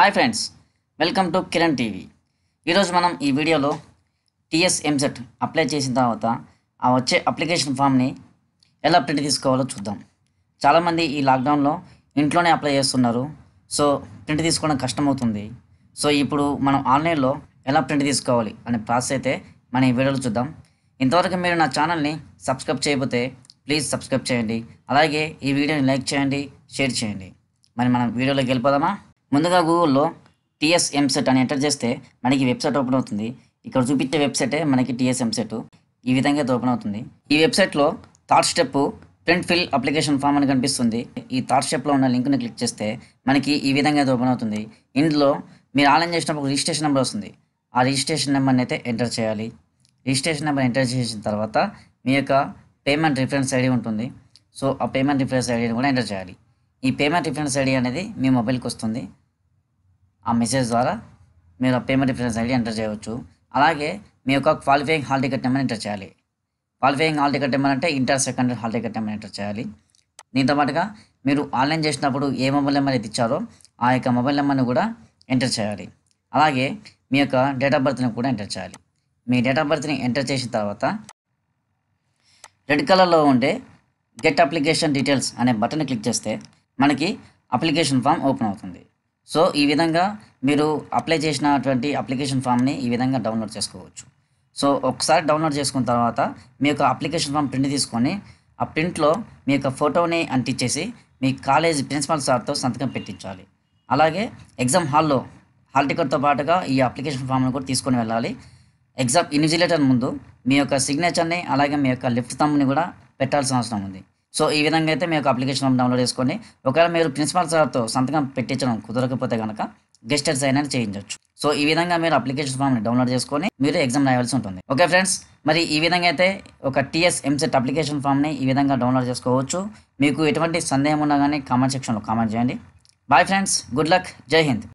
hi friends welcome to Kiran TV ఈరోజు మనం ఈ వీడియోలో టీఎస్ ఎంసెట్ అప్లై చేసిన తర్వాత ఆ వచ్చే అప్లికేషన్ ఫామ్ని ఎలా ప్రింట్ తీసుకోవాలో చూద్దాం చాలామంది ఈ లాక్డౌన్లో ఇంట్లోనే అప్లై చేస్తున్నారు సో ప్రింట్ తీసుకోవడం కష్టమవుతుంది సో ఇప్పుడు మనం ఆన్లైన్లో ఎలా ప్రింట్ తీసుకోవాలి అనే ప్రాసెస్ అయితే మనం ఈ వీడియోలో చూద్దాం ఇంతవరకు మీరు నా ఛానల్ని సబ్స్క్రైబ్ చేయబోతే ప్లీజ్ సబ్స్క్రైబ్ చేయండి అలాగే ఈ వీడియోని లైక్ చేయండి షేర్ చేయండి మరి మనం వీడియోలోకి వెళ్ళిపోదామా ముందుగా గూగుల్లో టీఎస్ ఎంసెట్ అని ఎంటర్ చేస్తే మనకి వెబ్సైట్ ఓపెన్ అవుతుంది ఇక్కడ చూపించే వెబ్సైటే మనకి టీఎస్ ఎంసెట్ ఈ విధంగా అయితే ఓపెన్ అవుతుంది ఈ వెబ్సైట్లో third step print fill application form అని కనిపిస్తుంది ఈ థర్డ్ స్టెప్లో ఉన్న లింక్ని క్లిక్ చేస్తే మనకి ఈ విధంగా అయితే ఓపెన్ అవుతుంది ఇందులో మీరు ఆన్లైన్ చేసినప్పుడు రిజిస్ట్రేషన్ నెంబర్ వస్తుంది ఆ రిజిస్ట్రేషన్ నెంబర్ని అయితే ఎంటర్ చేయాలి రిజిస్ట్రేషన్ నెంబర్ ఎంటర్ చేసిన తర్వాత మీ యొక్క పేమెంట్ రిఫరెన్స్ ఐడి ఉంటుంది సో ఆ పేమెంట్ రిఫరెన్స్ ఐడిని కూడా ఎంటర్ చేయాలి ఈ పేమెంట్ రిఫరెన్స్ ఐడి అనేది మీ మొబైల్కి వస్తుంది ఆ మెసేజ్ ద్వారా మీరు ఆ పేమెంట్ రిఫరెన్స్ ఐడి ఎంటర్ చేయవచ్చు అలాగే మీ యొక్క qualifying hall ticket number enter చేయాలి క్వాలిఫైయింగ్ హాల్ టికెట్ నెంబర్ అంటే inter second hall ticket number enter చేయాలి దీంతో పాటుగా మీరు ఆన్లైన్ చేసినప్పుడు ఏ మొబైల్ నెంబర్ అయితే ఇచ్చారో ఆ యొక్క మొబైల్ నెంబర్ని కూడా ఎంటర్ చేయాలి అలాగే మీ యొక్క డేట్ ఆఫ్ బర్త్ని కూడా ఎంటర్ చేయాలి మీ డేట్ ఆఫ్ బర్త్ని ఎంటర్ చేసిన తర్వాత రెడ్ కలర్లో ఉండే గెట్ అప్లికేషన్ డీటెయిల్స్ అనే బటన్ క్లిక్ చేస్తే మనకి అప్లికేషన్ ఫామ్ ఓపెన్ అవుతుంది సో ఈ విధంగా మీరు అప్లై చేసినటువంటి అప్లికేషన్ ఫామ్ని ఈ విధంగా డౌన్లోడ్ చేసుకోవచ్చు సో ఒకసారి డౌన్లోడ్ చేసుకున్న తర్వాత మీ యొక్క అప్లికేషన్ ఫామ్ ప్రింట్ తీసుకొని ఆ ప్రింట్లో మీ యొక్క ఫోటోని అంటించేసి మీ కాలేజ్ ప్రిన్సిపల్ సార్తో సంతకం పెట్టించాలి అలాగే ఎగ్జామ్ హాల్లో హాల్ టికెట్తో పాటుగా ఈ అప్లికేషన్ ఫామ్ను కూడా తీసుకొని వెళ్ళాలి ఎగ్జామ్ ఇన్విజిలేటర్ ముందు మీ యొక్క సిగ్నేచర్ని అలాగే మీ యొక్క లిఫ్ట్ థమ్ని కూడా పెట్టాల్సిన అవసరం ఉంది సో ఈ విధంగా అయితే మీకు అప్లికేషన్ డౌన్లోడ్ చేసుకోండి ఒకవేళ మీరు ప్రిన్సిపల్ సార్తో సంతకం పెట్టించడం కుదరకపోతే కనుక గెస్టర్ సైన్ అని చేయించవచ్చు సో ఈ విధంగా మీరు అప్లికేషన్ ఫామ్ని డౌన్లోడ్ చేసుకొని మీరు ఎగ్జామ్ రాయాల్సి ఉంటుంది ఓకే ఫ్రెండ్స్ మరి ఈ విధంగా అయితే ఒక టీఎస్ ఎంసెట్ అప్లికేషన్ ఫామ్ని ఈ విధంగా డౌన్లోడ్ చేసుకోవచ్చు మీకు ఎటువంటి సందేహం ఉన్నా కానీ కామెంట్ సెక్షన్లో కామెంట్ చేయండి బాయ్ ఫ్రెండ్స్ గుడ్ లక్ జై హింద్